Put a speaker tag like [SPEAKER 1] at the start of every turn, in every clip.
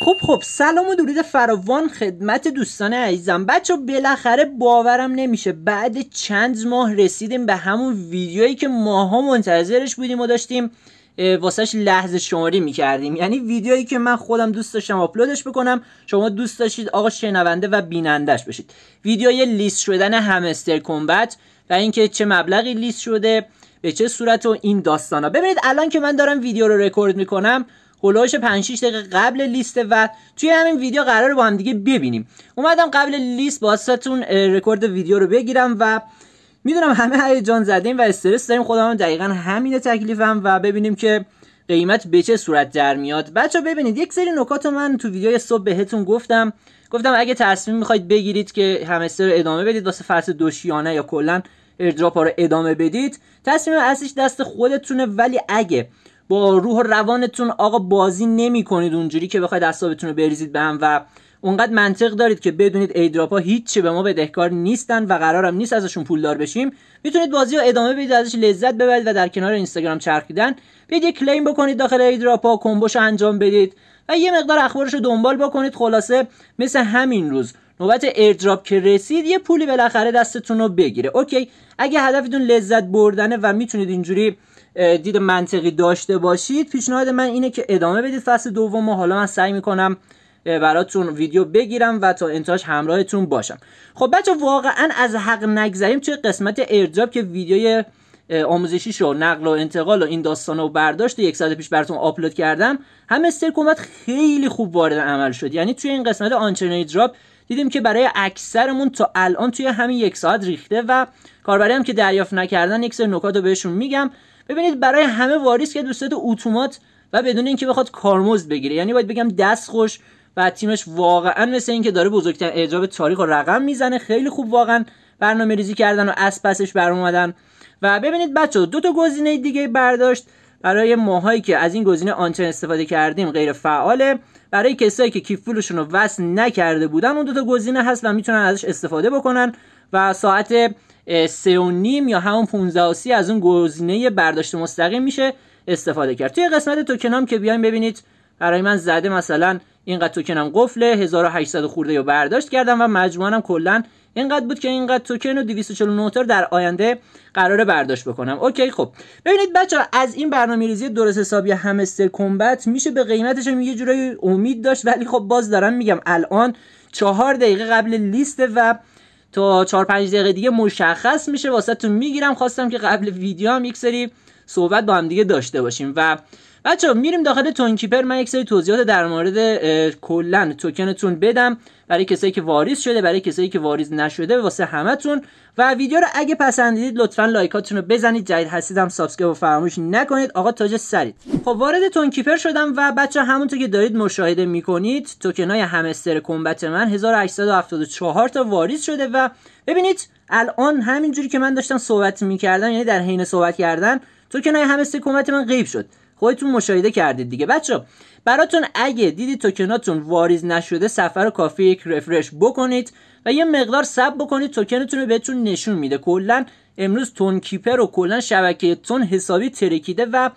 [SPEAKER 1] خب خب سلام و درود فراوان خدمت دوستان عزیزم بچه بالاخره باورم نمیشه بعد چند ماه رسیدیم به همون ویدیویی که ماها منتظرش بودیم و داشتیم واسهش لحظه شماری میکردیم یعنی ویدیویی که من خودم دوست داشتم آپلودش بکنم شما دوست داشتید آقا شنونده و بینندش بشید ویدیوی لیست شدن همستر کمبت و اینکه چه مبلغی لیست شده به چه صورت و این داستانا ببینید الان که من دارم ویدیو رو رکورد میکنم هلوهاش 5 6 دقیقه قبل لیست و توی همین ویدیو قرار با هم دیگه ببینیم اومدم قبل لیست باستون رکورد ویدیو رو بگیرم و میدونم همه هیجان زدیم و استرس داریم خودمون دقیقا همین تکلیفم و ببینیم که قیمت به چه صورت در میاد بچه ببینید یک سری نکات من تو ویدیو صبح بهتون گفتم گفتم اگه تصمیم میخواید بگیرید که همستر رو ادامه بدید واسه فصل دوشیانه یا کلا ایردراپ رو ادامه بدید تصمیم اصلیش دست خودتونه ولی اگه با روح و روانتون آقا بازی نمی کنید اونجوری که بخواید اصابتون رو بریزید به هم و اونقدر منطق دارید که بدونید ها هیچی به ما بدهکار نیستن و قرارم نیست ازشون پولدار بشیم میتونید بازی رو ادامه بدید ازش لذت ببرید و در کنار اینستاگرام چرخیدن بیاید یه کلیم بکنید داخل ها کمبوش انجام بدید و یه مقدار اخبارش رو دنبال بکنید خلاصه مثل همین روز نوبت ایردراپ که رسید یه پولی بالاخره دستتون رو بگیره اوکی اگه هدفتون لذت بردنه و میتونید اینجوری دید منطقی داشته باشید پیشنهاد من اینه که ادامه بدید فصل دوم و حالا من سعی میکنم براتون ویدیو بگیرم و تا انتهاش همراهتون باشم خب بچه واقعا از حق نگذریم توی قسمت ارجاب که ویدیوی آموزشی شو نقل و انتقال و این داستان و برداشت یک ساعت پیش براتون آپلود کردم هم سرکومت خیلی خوب وارد عمل شد یعنی توی این قسمت آنچنانی دراپ دیدیم که برای اکثرمون تا الان توی همین یک ساعت ریخته و کاربری هم که دریافت نکردن یک سری بهشون میگم ببینید برای همه واریس که دوستات اتومات و بدون اینکه بخواد کارمزد بگیره یعنی باید بگم دست خوش و تیمش واقعا مثل اینکه داره بزرگترین اعجاب تاریخ و رقم میزنه خیلی خوب واقعا برنامه ریزی کردن و از پسش بر اومدن و ببینید بچه دو تا گزینه دیگه برداشت برای ماهایی که از این گزینه آنچن استفاده کردیم غیر فعاله برای کسایی که کیف پولشون رو وصل نکرده بودن اون دو تا گزینه هست و میتونن ازش استفاده بکنن و ساعت سه و نیم یا همون 15 سی از اون گزینه برداشت مستقیم میشه استفاده کرد توی قسمت توکنام که بیایم ببینید برای من زده مثلا اینقدر توکنم قفله 1800 خورده یا برداشت کردم و هم کلا اینقدر بود که اینقدر توکن و 249 تا در آینده قراره برداشت بکنم اوکی خب ببینید بچه ها از این برنامه ریزی درست حسابی همستر کمبت میشه به قیمتش یه جورایی امید داشت ولی خب باز دارم میگم الان چهار دقیقه قبل لیست و تا 4 5 دقیقه دیگه مشخص میشه واسه تو میگیرم خواستم که قبل ویدیو هم یک سری صحبت با هم دیگه داشته باشیم و بچه میریم داخل کیپر من یک سری توضیحات در مورد کلا توکنتون بدم برای کسایی که واریز شده برای کسایی که واریز نشده واسه همتون و ویدیو رو اگه پسندیدید لطفا لایکاتون رو بزنید جدید هستیدم سابسکرایب و فراموش نکنید آقا تاج سرید خب وارد کیپر شدم و بچه همونطور که دارید مشاهده میکنید توکن های همستر کمبت من 1874 تا واریز شده و ببینید الان همینجوری که من داشتم صحبت میکردم یعنی در حین صحبت کردن توکن های همستر کمبت من غیب شد خودتون مشاهده کردید دیگه بچه براتون اگه دیدی توکناتون واریز نشده سفر کافی یک رفرش بکنید و یه مقدار سب بکنید توکنتون رو بهتون نشون میده کلا امروز تون کیپر و کلا شبکه تون حسابی ترکیده و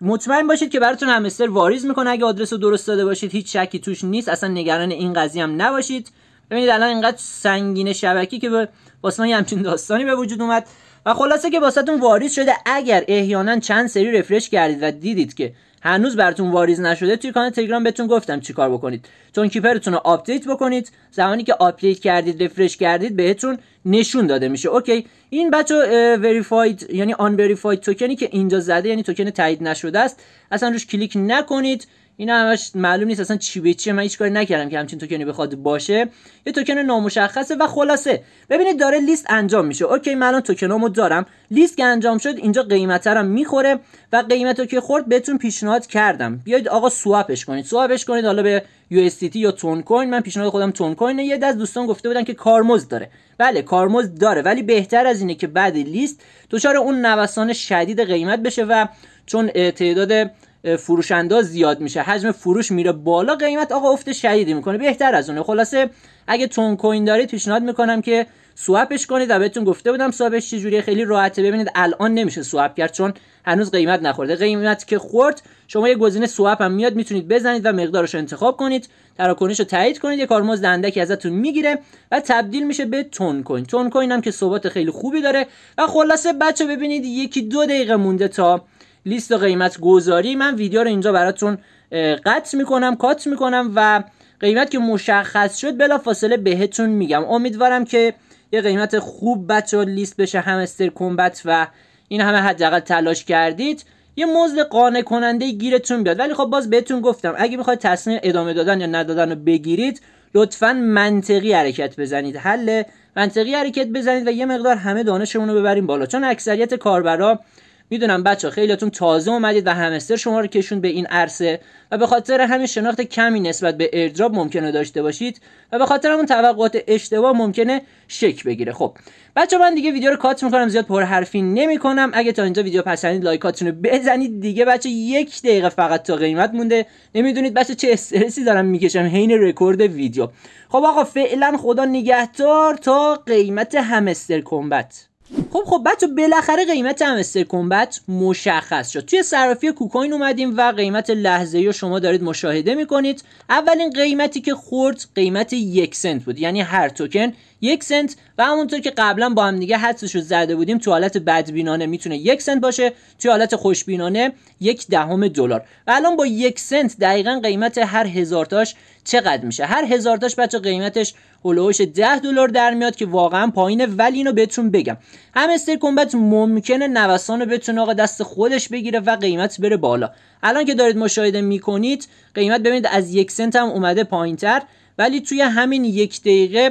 [SPEAKER 1] مطمئن باشید که براتون همستر واریز میکنه اگه آدرس رو درست داده باشید هیچ شکی توش نیست اصلا نگران این قضیه هم نباشید ببینید الان اینقدر سنگین شبکی که به واسه همچین داستانی به وجود اومد و خلاصه که واسهتون واریز شده اگر احیانا چند سری رفرش کردید و دیدید که هنوز براتون واریز نشده توی کانال تلگرام بهتون گفتم چیکار بکنید تون کیپرتون رو آپدیت بکنید زمانی که آپدیت کردید رفرش کردید بهتون نشون داده میشه اوکی این بچو وریفاید یعنی آن وریفاید توکنی که اینجا زده یعنی توکن تایید نشده است اصلا روش کلیک نکنید اینا همش معلوم نیست اصلا چی به چیه من هیچ کاری نکردم که همچین توکنی بخواد باشه یه توکن نامشخصه و خلاصه ببینید داره لیست انجام میشه اوکی من الان توکنامو دارم لیست که انجام شد اینجا قیمترم میخوره و قیمت رو که خورد بهتون پیشنهاد کردم بیاید آقا سواپش کنید سواپش کنید حالا به یو اس یا تون کوین من پیشنهاد خودم تون کوین یه دست دوستان گفته بودن که کارمز داره بله کارمز داره ولی بهتر از اینه که بعد لیست دچار اون نوسان شدید قیمت بشه و چون تعداد فروشنده زیاد میشه حجم فروش میره بالا قیمت آقا افت شدیدی میکنه بهتر از اونه خلاصه اگه تون کوین دارید پیشنهاد میکنم که سوپش کنید و بهتون گفته بودم سوابش جوریه خیلی راحته ببینید الان نمیشه سوپ کرد چون هنوز قیمت نخورده قیمت که خورد شما یه گزینه سوپ هم میاد میتونید بزنید و مقدارش انتخاب کنید تراکنش رو تایید کنید یه کارمزد اندکی ازتون میگیره و تبدیل میشه به تون کوین تون کوین هم که ثبات خیلی خوبی داره و خلاصه بچه ببینید یکی دو دقیقه مونده تا لیست قیمت گذاری من ویدیو رو اینجا براتون قطع میکنم کات میکنم و قیمت که مشخص شد بلا فاصله بهتون میگم امیدوارم که یه قیمت خوب بچه لیست بشه همستر کمبت و این همه حداقل تلاش کردید یه مزد قانع کننده گیرتون بیاد ولی خب باز بهتون گفتم اگه میخواید تصمیم ادامه دادن یا ندادن رو بگیرید لطفا منطقی حرکت بزنید حل منطقی حرکت بزنید و یه مقدار همه دانشمون رو ببریم بالا چون اکثریت کاربرا میدونم بچه خیلیتون تازه اومدید و همستر شما رو کشون به این عرصه و به خاطر همین شناخت کمی نسبت به ایردراپ ممکنه داشته باشید و به خاطر همون توقعات اشتباه ممکنه شک بگیره خب بچه من دیگه ویدیو رو کات میکنم زیاد نمی کنم اگه تا اینجا ویدیو پسندید لایکاتون رو بزنید دیگه بچه یک دقیقه فقط تا قیمت مونده نمیدونید بچه چه استرسی دارم میکشم حین رکورد ویدیو خب آقا فعلا خدا نگهدار تا قیمت همستر کمبت خب خب بچه بالاخره قیمت همستر کمبت مشخص شد توی صرافی کوکوین اومدیم و قیمت لحظه رو شما دارید مشاهده میکنید اولین قیمتی که خورد قیمت یک سنت بود یعنی هر توکن یک سنت و همونطور که قبلا با هم دیگه حدسش رو زده بودیم تو حالت بدبینانه میتونه یک سنت باشه تو حالت خوشبینانه یک دهم دلار و الان با یک سنت دقیقا قیمت هر هزارتاش چقدر میشه هر هزار تاش بچه قیمتش هلوش 10 دلار در میاد که واقعا پایینه ولی اینو بهتون بگم همستر کمبت ممکنه نوسان رو بتونه آقا دست خودش بگیره و قیمت بره بالا الان که دارید مشاهده میکنید قیمت ببینید از یک سنت هم اومده پایینتر ولی توی همین یک دقیقه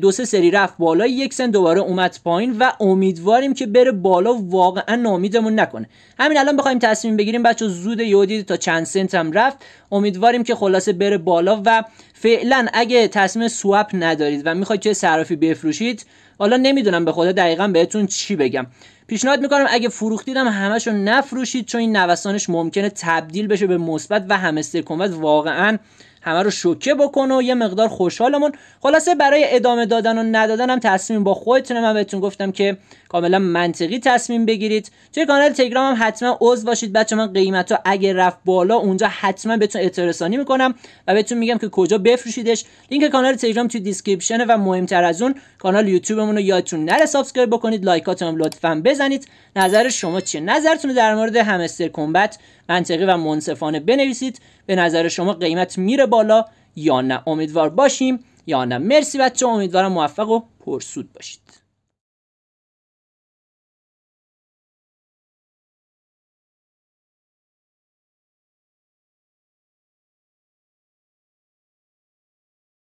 [SPEAKER 1] دو سه سری رفت بالا یک سنت دوباره اومد پایین و امیدواریم که بره بالا واقعا نامیدمون نکنه همین الان بخوایم تصمیم بگیریم بچه زود یودی تا چند سنت هم رفت امیدواریم که خلاصه بره بالا و فعلا اگه تصمیم سوپ ندارید و میخواید چه صرافی بفروشید حالا نمیدونم به خدا دقیقا بهتون چی بگم پیشنهاد میکنم اگه فروختیدم هم نفروشید چون این نوسانش ممکنه تبدیل بشه به مثبت و همستر کنوت واقعا همه رو شوکه بکنه و یه مقدار خوشحالمون خلاصه برای ادامه دادن و ندادن هم تصمیم با خودتونه من بهتون گفتم که کاملا منطقی تصمیم بگیرید توی کانال تلگرام هم حتما عضو باشید بچه من قیمت ها اگه رفت بالا اونجا حتما بهتون اترسانی میکنم و بهتون میگم که کجا بفروشیدش لینک کانال تلگرام توی دیسکریپشنه و مهمتر از اون کانال یوتیوبمون رو یادتون نره سابسکرایب بکنید لایکاتون هم لطفا بزنید نظر شما چیه نظرتون در مورد همستر کمبت منطقی و منصفانه بنویسید به نظر شما قیمت میره بالا یا نه امیدوار باشیم یا نه مرسی بچه امیدوارم موفق و پرسود باشید